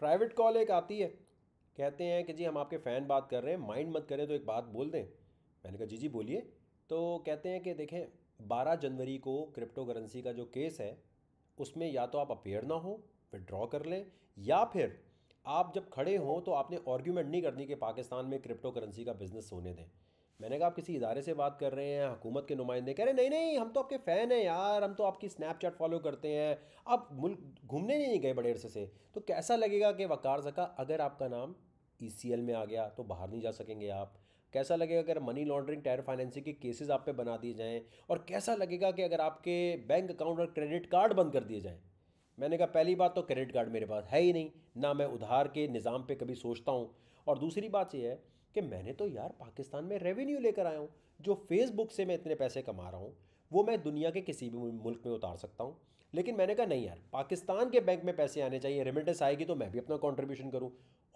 private call एक आती है कहते हैं कि जी हम आपके फ़ैन बात कर रहे हैं माइंड मत करें तो एक बात बोल दें मैंने कहा जी जी बोलिए तो कहते हैं कि देखें 12 जनवरी को क्रिप्टो करेंसी का जो केस है उसमें या तो आप अपेयर ना हो विड्रॉ कर लें या फिर आप जब खड़े हों तो आपने आर्ग्यूमेंट नहीं करनी कि पाकिस्तान में क्रिप्टो करेंसी का बिज़नेस होने दें मैंने कहा आप किसी इदारे से बात कर रहे हैं हुकूमत के नुमाइंदे कह रहे नहीं नहीं हम तो आपके फ़ैन हैं यार हम तो आपकी स्नैपचैट फॉलो करते हैं आप मुल्क घूमने नहीं गए बड़े अरसे से तो कैसा लगेगा कि वकार जका अगर आपका नाम ई e में आ गया तो बाहर नहीं जा सकेंगे आप कैसा लगेगा अगर मनी लॉन्ड्रिंग टायर फाइनेंसिंग के केसेस आप पे बना दिए जाएं और कैसा लगेगा कि अगर आपके बैंक अकाउंट और क्रेडिट कार्ड बंद कर दिए जाएं मैंने कहा पहली बात तो क्रेडिट कार्ड मेरे पास है ही नहीं ना मैं उधार के निज़ाम पे कभी सोचता हूँ और दूसरी बात यह है कि मैंने तो यार पाकिस्तान में रेवेन्यू लेकर आया हूँ जो फेसबुक से मैं इतने पैसे कमा रहा हूँ वो मैं दुनिया के किसी भी मुल्क में उतार सकता हूँ लेकिन मैंने कहा नहीं यार पाकिस्तान के बैंक में पैसे आने चाहिए रेमिटेंस आएगी तो मैं भी अपना कॉन्ट्रीब्यूशन करूँ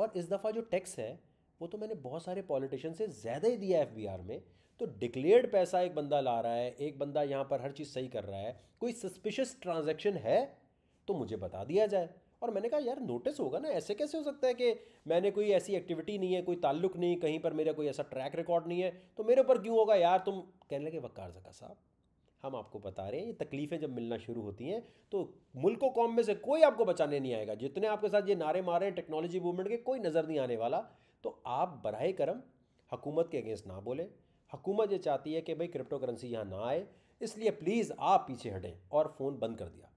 और इस दफ़ा जो टैक्स है वो तो मैंने बहुत सारे पॉलिटिशियन से ज़्यादा ही दिया एफ में तो डिक्लेयर्ड पैसा एक बंदा ला रहा है एक बंदा यहाँ पर हर चीज़ सही कर रहा है कोई सस्पिशियस ट्रांजेक्शन है तो मुझे बता दिया जाए और मैंने कहा यार नोटिस होगा ना ऐसे कैसे हो सकता है कि मैंने कोई ऐसी एक्टिविटी नहीं है कोई ताल्लुक नहीं कहीं पर मेरा कोई ऐसा ट्रैक रिकॉर्ड नहीं है तो मेरे ऊपर क्यों होगा यार तुम कहने लगे वक्कार जका साहब हम आपको बता रहे हैं ये तकलीफ़ें जब मिलना शुरू होती हैं तो मुल्क कौम में से कोई आपको बचाने नहीं आएगा जितने आपके साथ ये नारे मारे हैं टेक्नोलॉजी मूवमेंट के कोई नज़र नहीं आने वाला तो आप बरह करम हकूमत के अगेंस्ट ना बोले हकूमत ये चाहती है कि भाई क्रिप्टो करेंसी यहाँ ना आए इसलिए प्लीज़ आप पीछे हटें और फ़ोन बंद कर दिया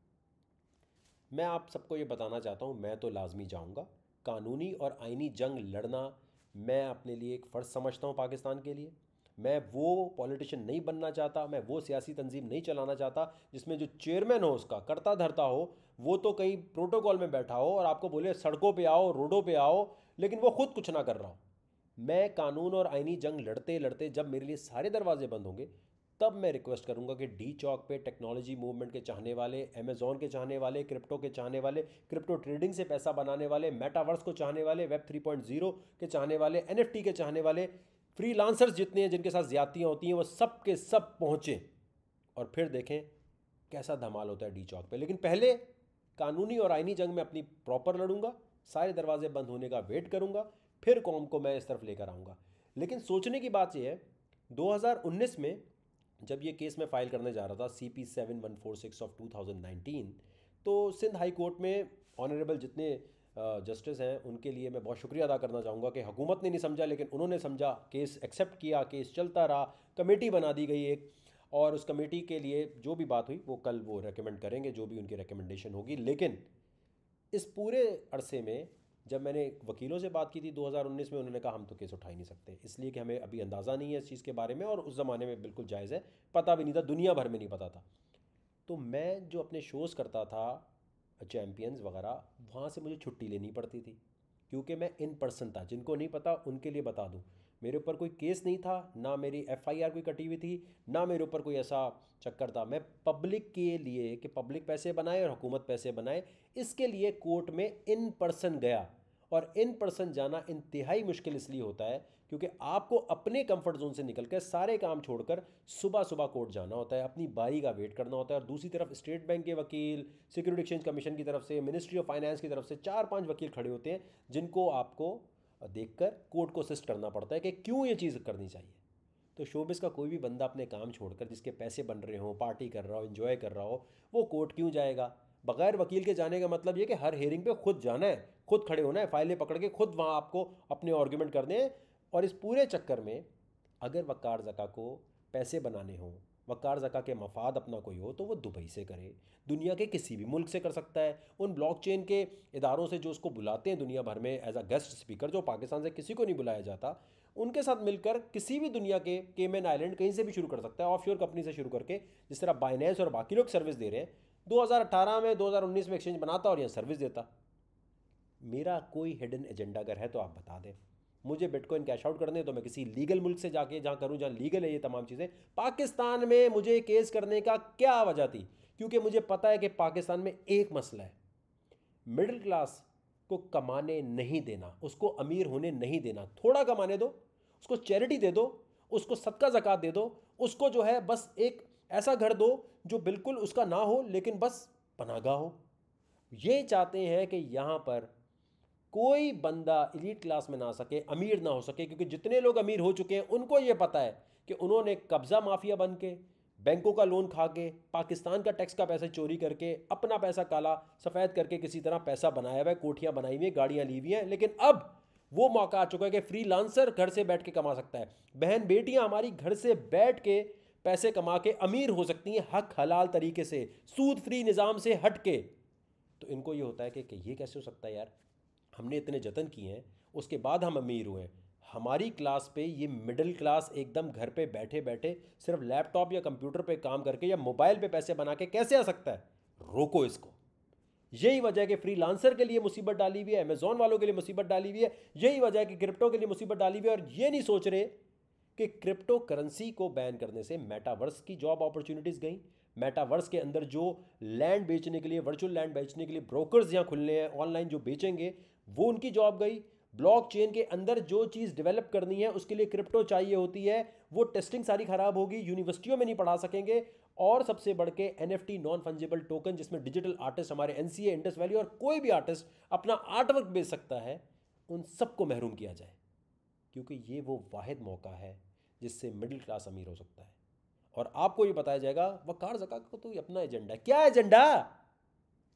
मैं आप सबको ये बताना चाहता हूँ मैं तो लाजमी जाऊँगा कानूनी और आइनी जंग लड़ना मैं अपने लिए एक फ़र्ज़ समझता हूँ पाकिस्तान के लिए मैं वो पॉलिटिशियन नहीं बनना चाहता मैं वो सियासी तंजीम नहीं चलाना चाहता जिसमें जो चेयरमैन हो उसका करता धरता हो वो तो कहीं प्रोटोकॉल में बैठा हो और आपको बोले सड़कों पे आओ रोडों पे आओ लेकिन वो खुद कुछ ना कर रहा हो मैं कानून और आइनी जंग लड़ते लड़ते जब मेरे लिए सारे दरवाजे बंद होंगे तब मैं रिक्वेस्ट करूंगा कि डी चौक पे टेक्नोलॉजी मूवमेंट के चाहने वाले अमेजोन के चाहने वाले क्रिप्टो के चाहने वाले क्रिप्टो ट्रेडिंग से पैसा बनाने वाले मेटावर्स को चाहने वाले वेब 3.0 के चाहने वाले एन के चाहने वाले फ्री जितने हैं जिनके साथ ज्यादतियाँ होती हैं वो सब के सब पहुँचें और फिर देखें कैसा धमाल होता है डी चौक पर लेकिन पहले कानूनी और आइनी जंग में अपनी प्रॉपर लड़ूंगा सारे दरवाजे बंद होने का वेट करूंगा फिर कौम को मैं इस तरफ लेकर आऊँगा लेकिन सोचने की बात यह है 2019 में जब ये केस मैं फ़ाइल करने जा रहा था C P seven one four six of two thousand nineteen तो सिंध हाई कोर्ट में ऑनरेबल जितने जस्टिस हैं उनके लिए मैं बहुत शुक्रिया अदा करना चाहूँगा कि हुकूमत ने नहीं समझा लेकिन उन्होंने समझा केस एक्सेप्ट किया केस चलता रहा कमेटी बना दी गई एक और उस कमेटी के लिए जो भी बात हुई वो कल वो रेकमेंड करेंगे जो भी उनकी रिकमेंडेशन होगी लेकिन इस पूरे अरसे में जब मैंने वकीलों से बात की थी 2019 में उन्होंने कहा हम तो केस उठा ही नहीं सकते इसलिए कि हमें अभी अंदाज़ा नहीं है इस चीज़ के बारे में और उस ज़माने में बिल्कुल जायज़ है पता भी नहीं था दुनिया भर में नहीं पता था तो मैं जो अपने शोज़ करता था चैम्पियंस वगैरह वहाँ से मुझे छुट्टी लेनी पड़ती थी क्योंकि मैं इन पर्सन था जिनको नहीं पता उनके लिए बता दूँ मेरे ऊपर कोई केस नहीं था ना मेरी एफआईआर कोई कटी हुई थी ना मेरे ऊपर कोई ऐसा चक्कर था मैं पब्लिक के लिए कि पब्लिक पैसे बनाए और हुकूमत पैसे बनाए इसके लिए कोर्ट में इन पर्सन गया और इन पर्सन जाना इंतहाई मुश्किल इसलिए होता है क्योंकि आपको अपने कंफर्ट जोन से निकलकर सारे काम छोड़कर सुबह सुबह कोर्ट जाना होता है अपनी बारी का वेट करना होता है और दूसरी तरफ स्टेट बैंक के वकील सिक्योरिटी एक्सचेंज कमीशन की तरफ से मिनिस्ट्री ऑफ फाइनेंस की तरफ से चार पांच वकील खड़े होते हैं जिनको आपको और देखकर कोर्ट को असिस्ट करना पड़ता है कि क्यों ये चीज़ करनी चाहिए तो शोबिस का कोई भी बंदा अपने काम छोड़कर जिसके पैसे बन रहे हों पार्टी कर रहा हो इन्जॉय कर रहा हो वो कोर्ट क्यों जाएगा बगैर वकील के जाने का मतलब ये कि हर हेयरिंग पे खुद जाना है खुद खड़े होना है फाइलें पकड़ के खुद वहाँ आपको अपने आर्ग्यूमेंट करने हैं और इस पूरे चक्कर में अगर वकार जका को पैसे बनाने हों वक़ार जका के मफाद अपना कोई हो तो वो दुबई से करे दुनिया के किसी भी मुल्क से कर सकता है उन ब्लॉकचेन के इदारों से जो उसको बुलाते हैं दुनिया भर में एज अ गेस्ट स्पीकर जो पाकिस्तान से किसी को नहीं बुलाया जाता उनके साथ मिलकर किसी भी दुनिया के केमेन आइलैंड कहीं से भी शुरू कर सकता है ऑफ शोर कंपनी से शुरू करके जिस तरह बाइनेंस और बाकी लोग सर्विस दे रहे हैं दो में दो में एक्सचेंज बनाता और यहाँ सर्विस देता मेरा कोई हिडन एजेंडा अगर है तो आप बता दें मुझे बिटकॉइन कैश आउट करने तो मैं किसी लीगल मुल्क से जाके जहाँ करूँ जहाँ लीगल है ये तमाम चीज़ें पाकिस्तान में मुझे केस करने का क्या वजह थी क्योंकि मुझे पता है कि पाकिस्तान में एक मसला है मिडिल क्लास को कमाने नहीं देना उसको अमीर होने नहीं देना थोड़ा कमाने दो उसको चैरिटी दे दो उसको सदका जक़ात दे दो उसको जो है बस एक ऐसा घर दो जो बिल्कुल उसका ना हो लेकिन बस पनागा हो ये चाहते हैं कि यहाँ पर कोई बंदा इलीट क्लास में ना सके अमीर ना हो सके क्योंकि जितने लोग अमीर हो चुके हैं उनको ये पता है कि उन्होंने कब्ज़ा माफिया बन के बैंकों का लोन खा के पाकिस्तान का टैक्स का पैसा चोरी करके अपना पैसा काला सफ़ेद करके किसी तरह पैसा बनाया हुआ है कोठियाँ बनाई हुई हैं गाड़ियाँ ली हुई हैं लेकिन अब वो मौका आ चुका है कि फ्री लांसर घर से बैठ के कमा सकता है बहन बेटियाँ हमारी घर से बैठ के पैसे कमा के अमीर हो सकती हैं हक हलाल तरीके से सूद फ्री निज़ाम से हट के तो इनको ये होता है कि, कि ये कैसे हो सकता है यार हमने इतने जतन किए हैं उसके बाद हम अमीर हुए हमारी क्लास पे ये मिडिल क्लास एकदम घर पे बैठे बैठे सिर्फ लैपटॉप या कंप्यूटर पे काम करके या मोबाइल पे पैसे बना के कैसे आ सकता है रोको इसको यही वजह है कि लांसर के लिए मुसीबत डाली हुई है अमेजोन वालों के लिए मुसीबत डाली हुई है यही वजह है कि क्रिप्टो के लिए मुसीबत डाली हुई है और ये नहीं सोच रहे कि क्रिप्टो करेंसी को बैन करने से मेटावर्स की जॉब अपॉर्चुनिटीज़ गई मेटावर्स के अंदर जो लैंड बेचने के लिए वर्चुअल लैंड बेचने के लिए ब्रोकर्स यहाँ खुलने हैं ऑनलाइन जो बेचेंगे वो उनकी जॉब गई ब्लॉकचेन के अंदर जो चीज़ डेवलप करनी है उसके लिए क्रिप्टो चाहिए होती है वो टेस्टिंग सारी खराब होगी यूनिवर्सिटियों में नहीं पढ़ा सकेंगे और सबसे बढ़ के N F T non fungible token जिसमें डिजिटल आर्टिस्ट हमारे एन सी वैली और कोई भी आर्टिस्ट अपना आर्टवर्क बेच सकता है उन सबको महरूम किया जाए क्योंकि ये वो वाद मौका है जिससे मिडिल क्लास अमीर हो सकता है और आपको ये बताया जाएगा वकार जका का तो अपना एजेंडा क्या एजेंडा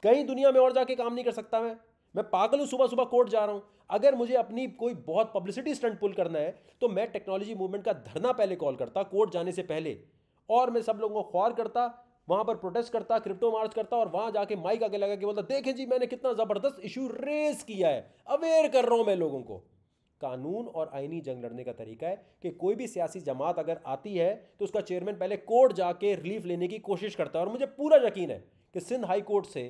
कहीं दुनिया में और जाके काम नहीं कर सकता मैं मैं पागल हूँ सुबह सुबह कोर्ट जा रहा हूँ अगर मुझे अपनी कोई बहुत पब्लिसिटी स्टंट पुल करना है तो मैं टेक्नोलॉजी मूवमेंट का धरना पहले कॉल करता कोर्ट जाने से पहले और मैं सब लोगों को ख्वार करता वहाँ पर प्रोटेस्ट करता क्रिप्टो मार्च करता और वहाँ जाके माइक आगे लगा के बोलता देखें जी मैंने कितना ज़बरदस्त इशू रेस किया है अवेयर कर रहा हूँ मैं लोगों को कानून और आईनी जंग लड़ने का तरीका है कि कोई भी सियासी जमात अगर आती है तो उसका चेयरमैन पहले कोर्ट जाके रिलीफ लेने की कोशिश करता है और मुझे पूरा यकीन है कि सिंध हाई कोर्ट से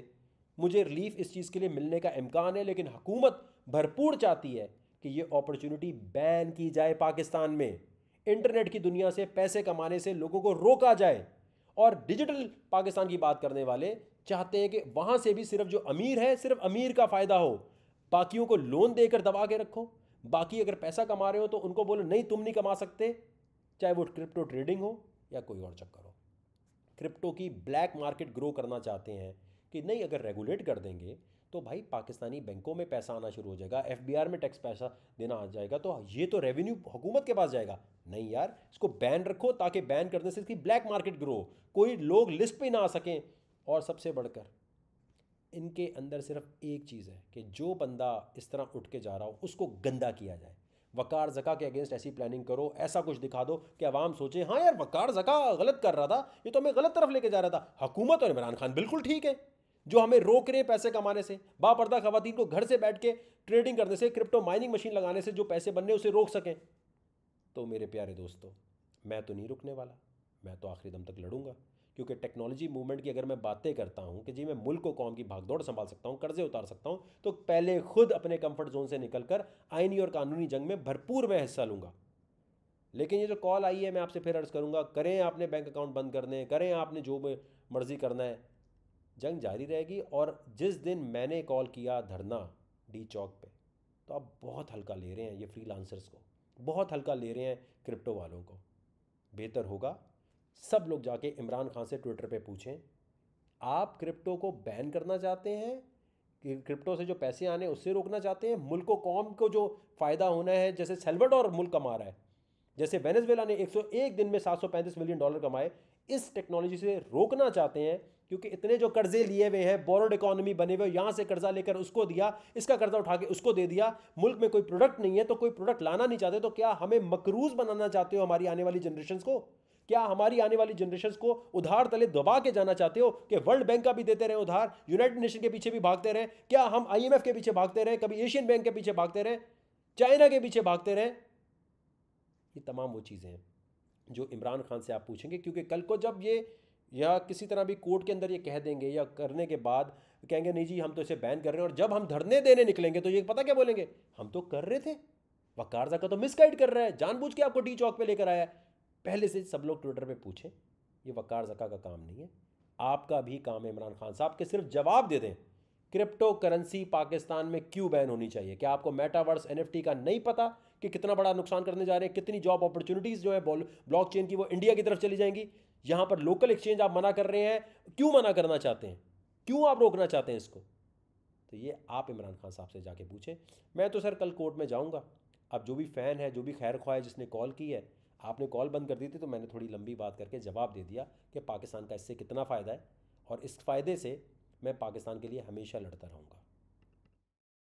मुझे रिलीफ इस चीज़ के लिए मिलने का इम्कान है लेकिन हुकूमत भरपूर चाहती है कि ये अपॉर्चुनिटी बैन की जाए पाकिस्तान में इंटरनेट की दुनिया से पैसे कमाने से लोगों को रोका जाए और डिजिटल पाकिस्तान की बात करने वाले चाहते हैं कि वहाँ से भी सिर्फ जो अमीर है सिर्फ अमीर का फ़ायदा हो बाकियों को लोन देकर दबा के रखो बाकी अगर पैसा कमा रहे हो तो उनको बोलो नहीं तुम नहीं कमा सकते चाहे वो क्रिप्टो ट्रेडिंग हो या कोई और चक्कर हो क्रिप्टो की ब्लैक मार्केट ग्रो करना चाहते हैं कि नहीं अगर रेगुलेट कर देंगे तो भाई पाकिस्तानी बैंकों में पैसा आना शुरू हो जाएगा एफ में टैक्स पैसा देना आ जाएगा तो ये तो रेवेन्यू हुकूमत के पास जाएगा नहीं यार इसको बैन रखो ताकि बैन करने से इसकी ब्लैक मार्केट ग्रो कोई लोग लिस्ट पर ना आ सकें और सबसे बढ़कर इनके अंदर सिर्फ एक चीज़ है कि जो बंदा इस तरह उठ के जा रहा हो उसको गंदा किया जाए वकार जका के अगेंस्ट ऐसी प्लानिंग करो ऐसा कुछ दिखा दो कि आवाम सोचे हाँ यार वकार जका गलत कर रहा था ये तो हमें गलत तरफ लेके जा रहा था हुकूमत और इमरान खान बिल्कुल ठीक है जो हमें रोक रहे हैं पैसे कमाने से बापर्दा खातन को घर से बैठ के ट्रेडिंग करने से क्रिप्टो माइनिंग मशीन लगाने से जो पैसे बनने उसे रोक सकें तो मेरे प्यारे दोस्तों मैं तो नहीं रुकने वाला मैं तो आखिरी दम तक लड़ूंगा क्योंकि टेक्नोलॉजी मूवमेंट की अगर मैं बातें करता हूँ कि जी मैं मुल्क को कौम की भागदौड़ संभाल सकता हूँ कर्जे उतार सकता हूँ तो पहले खुद अपने कंफर्ट जोन से निकलकर आईनी और कानूनी जंग में भरपूर मैं हिस्सा लूँगा लेकिन ये जो कॉल आई है मैं आपसे फिर अर्ज़ करूँगा करें आपने बैंक अकाउंट बंद करने करें आपने जो मर्ज़ी करना है जंग जारी रहेगी और जिस दिन मैंने कॉल किया धरना डी चौक पे तो आप बहुत हल्का ले रहे हैं ये फ्रीलांसर्स को बहुत हल्का ले रहे हैं क्रिप्टो वालों को बेहतर होगा सब लोग जाके इमरान खान से ट्विटर पे पूछें आप क्रिप्टो को बैन करना चाहते हैं कि क्रिप्टो से जो पैसे आने उससे रोकना चाहते हैं मुल्क को कौम को जो फ़ायदा होना है जैसे और मुल्क कमा रहा है जैसे वेनेजवेला ने 101 दिन में 735 मिलियन डॉलर कमाए इस टेक्नोलॉजी से रोकना चाहते हैं क्योंकि इतने जो कर्जे लिए हुए हैं बोरोड इकोनॉमी बने हुए यहाँ से कर्जा लेकर उसको दिया इसका कर्जा उठा के उसको दे दिया मुल्क में कोई प्रोडक्ट नहीं है तो कोई प्रोडक्ट लाना नहीं चाहते तो क्या हमें मकरूज बनाना चाहते हो हमारी आने वाली जनरेशन को क्या हमारी आने वाली जनरेशन को उधार तले दबा के जाना चाहते हो कि वर्ल्ड बैंक का भी देते रहे उधार यूनाइटेड नेशन के पीछे भी भागते रहे क्या हम आईएमएफ के पीछे भागते रहे कभी एशियन बैंक के पीछे भागते रहे चाइना के पीछे भागते रहे ये तमाम वो चीज़ें हैं जो इमरान खान से आप पूछेंगे क्योंकि कल को जब ये या किसी तरह भी कोर्ट के अंदर ये कह देंगे या करने के बाद कहेंगे नहीं जी हम तो इसे बैन कर रहे हैं और जब हम धरने देने निकलेंगे तो ये पता क्या बोलेंगे हम तो कर रहे थे वकार जाका तो गाइड कर रहा है जानबूझ के आपको डी चौक पर लेकर आया है पहले से सब लोग ट्विटर पर पूछें ये वकार जका का काम नहीं है आपका भी काम है इमरान खान साहब के सिर्फ जवाब दे दें क्रिप्टो करेंसी पाकिस्तान में क्यों बैन होनी चाहिए क्या आपको मेटावर्स एनएफटी का नहीं पता कि कितना बड़ा नुकसान करने जा रहे हैं कितनी जॉब अपॉर्चुनिटीज़ जो है ब्लॉकचेन की वो इंडिया की तरफ चली जाएंगी यहाँ पर लोकल एक्सचेंज आप मना कर रहे हैं क्यों मना करना चाहते हैं क्यों आप रोकना चाहते हैं इसको तो ये आप इमरान खान साहब से जाके पूछें मैं तो सर कल कोर्ट में जाऊँगा अब जो भी फ़ैन है जो भी खैर ख्वाह जिसने कॉल की है आपने कॉल बंद कर दी थी तो मैंने थोड़ी लंबी बात करके जवाब दे दिया कि पाकिस्तान का इससे कितना फ़ायदा है और इस फ़ायदे से मैं पाकिस्तान के लिए हमेशा लड़ता रहूँगा